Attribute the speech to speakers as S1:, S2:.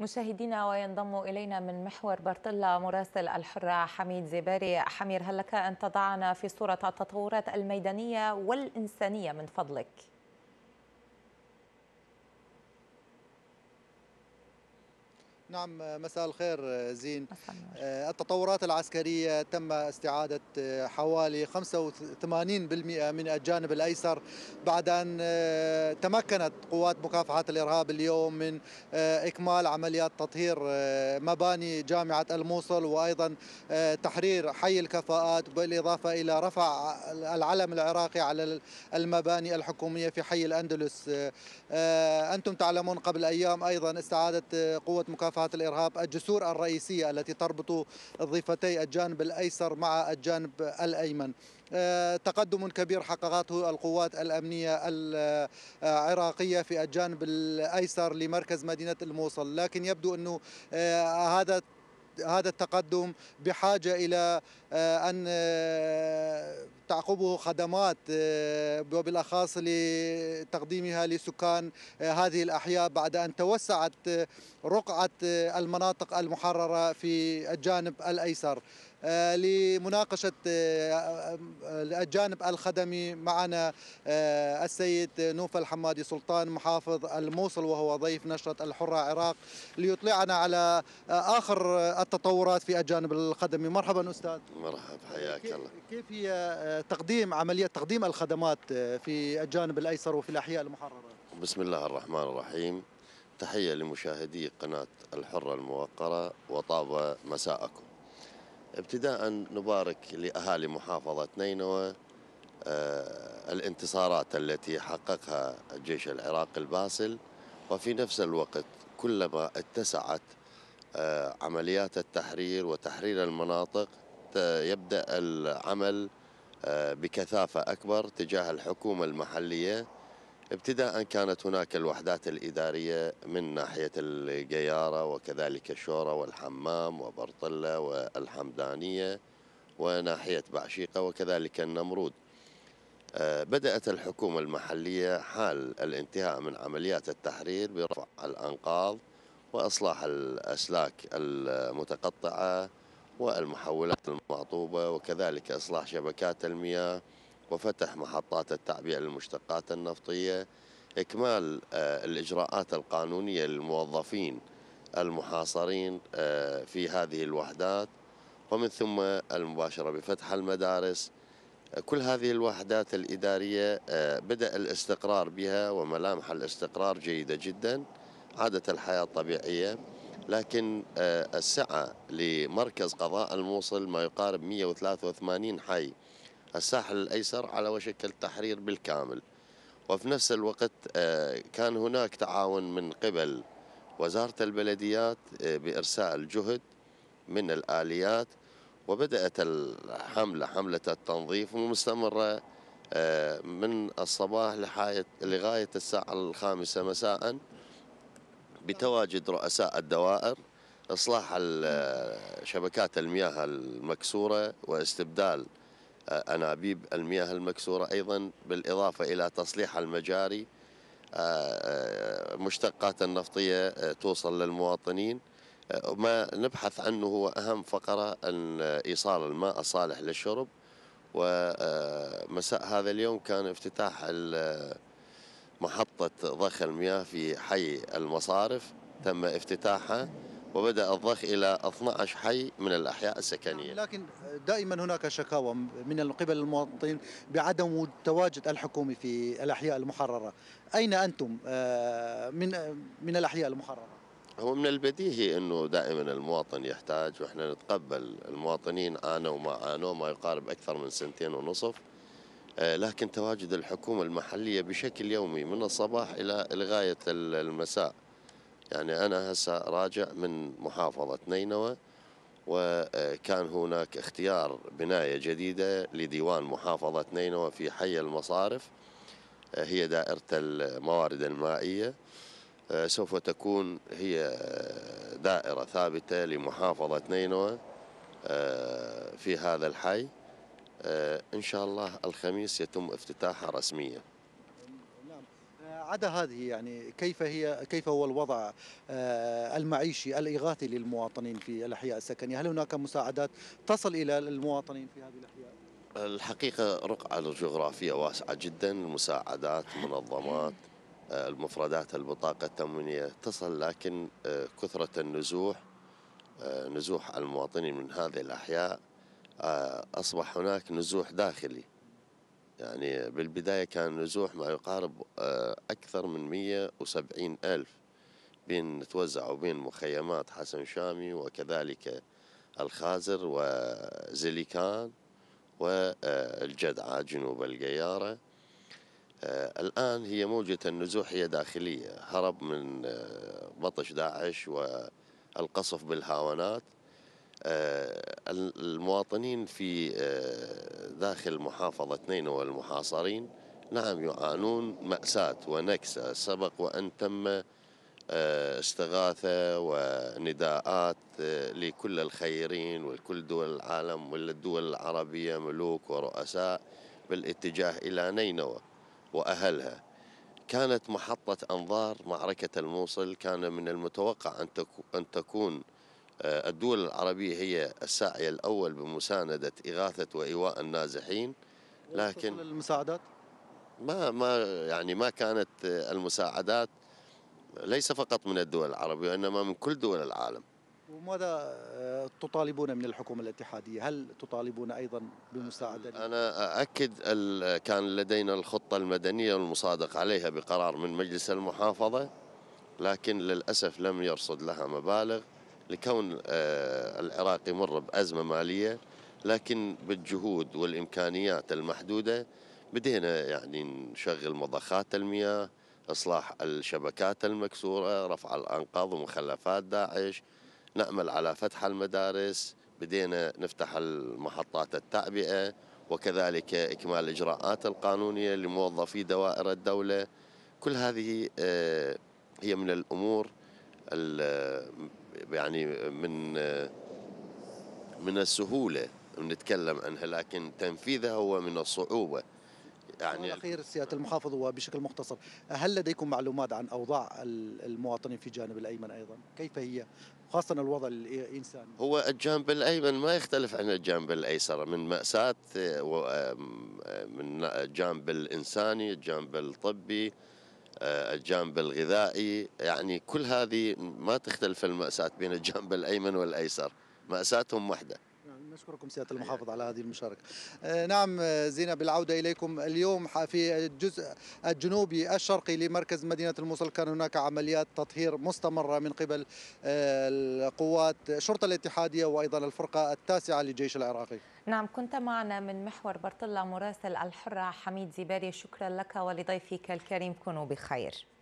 S1: مشاهدينا وينضم إلينا من محور بارتلا مراسل الحرة حميد زيباري حمير هل لك أن تضعنا في صورة التطورات الميدانية والإنسانية من فضلك؟ نعم مساء الخير زين آه، التطورات العسكرية تم استعادة آه، حوالي 85% من الجانب الأيسر بعد أن آه، تمكنت قوات مكافحة الإرهاب اليوم من إكمال عمليات تطهير مباني جامعة الموصل وأيضا تحرير حي الكفاءات بالإضافة إلى رفع العلم العراقي على المباني الحكومية في حي الأندلس أنتم تعلمون قبل أيام أيضا استعادت قوة مكافحة مكافحة الإرهاب الجسور الرئيسية التي تربط ضفتي الجانب الأيسر مع الجانب الأيمن آه، تقدم كبير حققته القوات الأمنية العراقية في الجانب الأيسر لمركز مدينة الموصل لكن يبدو أنه آه، هذا هذا التقدم بحاجة إلى آه، أن تعقبه خدمات آه، وبالاخص لتقديمها لسكان آه، هذه الاحياء بعد ان توسعت آه، رقعه المناطق المحرره في الجانب الايسر. لمناقشة الجانب الخدمي معنا السيد نوفل الحمادي سلطان محافظ الموصل وهو ضيف نشرة الحرة عراق ليطلعنا على آخر التطورات في الجانب الخدمي مرحبا أستاذ
S2: مرحبا حياك الله
S1: كيف هي تقديم عملية تقديم الخدمات آه، في الجانب الأيسر وفي الأحياء المحررة
S2: بسم الله الرحمن الرحيم تحية لمشاهدي قناة الحرة الموقرة وطاب مساءكم ابتداء نبارك لأهالي محافظة نينوى آه، الانتصارات التي حققها الجيش العراقي الباسل وفي نفس الوقت كلما اتسعت آه، عمليات التحرير وتحرير المناطق يبدأ العمل بكثافة أكبر تجاه الحكومة المحلية ابتداء كانت هناك الوحدات الإدارية من ناحية القيارة وكذلك الشورى والحمام وبرطلة والحمدانية وناحية بعشيقة وكذلك النمرود آه، بدأت الحكومة المحلية حال الانتهاء من عمليات التحرير برفع الأنقاض وإصلاح الأسلاك المتقطعة والمحولات المعطوبة وكذلك إصلاح شبكات المياه وفتح محطات التعبئة للمشتقات النفطية إكمال آه، الإجراءات القانونية للموظفين المحاصرين آه، في هذه الوحدات ومن ثم المباشرة بفتح المدارس كل هذه الوحدات الإدارية آه، بدأ الاستقرار بها وملامح الاستقرار جيدة جدا عادة الحياة الطبيعية لكن آه، السعة لمركز قضاء الموصل ما يقارب 183 حي الساحل الأيسر على وشك التحرير بالكامل وفي نفس الوقت آه، كان هناك تعاون من قبل وزارة البلديات آه، بإرسال جهد من الآليات وبدأت الحملة حملة التنظيف ومستمرة من الصباح لغاية الساعة الخامسة مساءً بتواجد رؤساء الدوائر إصلاح آه، شبكات المياه المكسورة واستبدال آه، أنابيب المياه المكسورة أيضا بالإضافة إلى تصليح المجاري آه، مشتقات النفطية توصل للمواطنين ما نبحث عنه هو أهم فقرة أن إيصال الماء الصالح للشرب ومساء هذا اليوم كان افتتاح محطة ضخ المياه في حي المصارف تم افتتاحها وبدأ الضخ إلى 12 حي من الأحياء السكنية
S1: لكن دائما هناك شكاوى من قبل المواطنين بعدم تواجد الحكومي في الأحياء المحررة أين أنتم آه، من من الأحياء المحررة؟
S2: هو من البديهي انه دائما المواطن يحتاج واحنا نتقبل المواطنين عانوا ما عانوا ما يقارب اكثر من سنتين ونصف آه، لكن تواجد الحكومة المحلية بشكل يومي من الصباح إلى لغاية المساء يعني أنا هسه راجع من محافظة نينوى وكان هناك اختيار بناية جديدة لديوان محافظة نينوى في حي المصارف آه، هي دائرة الموارد المائية آه، سوف تكون هي دائرة ثابتة لمحافظة نينوى في هذا الحي آه، إن شاء الله الخميس يتم افتتاحها رسميا
S1: نعم. آه، عدا هذه يعني كيف هي كيف هو الوضع آه، المعيشي الاغاثي للمواطنين في الاحياء السكنيه؟ هل هناك مساعدات تصل الى المواطنين في هذه
S2: الاحياء؟ الحقيقه رقعه الجغرافيه واسعه جدا، المساعدات، منظمات، المفردات، البطاقه التموينيه تصل لكن كثره النزوح نزوح المواطنين من هذه الاحياء آه، أصبح هناك نزوح داخلي يعني بالبداية كان نزوح ما يقارب آه، أكثر من 170 ألف بين توزعوا بين مخيمات حسن شامي وكذلك الخازر وزليكان والجدعة جنوب القيارة آه، الآن هي موجة النزوح هي داخلية هرب من بطش داعش والقصف بالهاونات آه، المواطنين في آه، داخل محافظة نينوى المحاصرين نعم يعانون مأساة ونكسة سبق وأن تم آه، استغاثة ونداءات لكل الخيرين ولكل دول العالم وللدول العربية ملوك ورؤساء بالاتجاه إلى نينوى وأهلها كانت محطة أنظار معركة الموصل كان من المتوقع أن تكون آه، الدول العربية هي الساعي الأول بمساندة إغاثة وإيواء النازحين لكن المساعدات ما ما يعني ما كانت آه، المساعدات ليس فقط من الدول العربية وإنما من كل دول العالم
S1: وماذا آه، تطالبون من الحكومة الاتحادية؟ هل تطالبون أيضا بمساعدة؟
S2: أنا أكد كان لدينا الخطة المدنية المصادق عليها بقرار من مجلس المحافظة لكن للأسف لم يرصد لها مبالغ لكون آه، العراق يمر بأزمة مالية لكن بالجهود والإمكانيات المحدودة بدينا يعني نشغل مضخات المياه إصلاح الشبكات المكسورة رفع الأنقاض ومخلفات داعش نعمل على فتح المدارس بدينا نفتح المحطات التعبئة وكذلك إكمال الإجراءات القانونية لموظفي دوائر الدولة كل هذه آه، هي من الأمور يعني من من السهوله نتكلم عنها لكن تنفيذها هو من الصعوبه يعني الاخير
S1: سياده المحافظ وبشكل مختصر هل لديكم معلومات عن اوضاع المواطنين في جانب الايمن ايضا كيف هي خاصه الوضع الانساني
S2: هو الجانب الايمن ما يختلف عن الجانب الايسر من ماساه من الجانب الانساني الجانب الطبي آه، الجانب الغذائي يعني كل هذه ما تختلف المأساة بين الجانب الأيمن والأيسر مأساتهم واحدة
S1: نشكركم سياده المحافظ على هذه المشاركه. آه، نعم آه، زينب بالعوده اليكم اليوم في الجزء الجنوبي الشرقي لمركز مدينه الموصل كان هناك عمليات تطهير مستمره من قبل آه، القوات الشرطه الاتحاديه وايضا الفرقه التاسعه للجيش العراقي. نعم كنت معنا من محور برطلة مراسل الحرة حميد زيباري شكرا لك ولضيفك الكريم كونوا بخير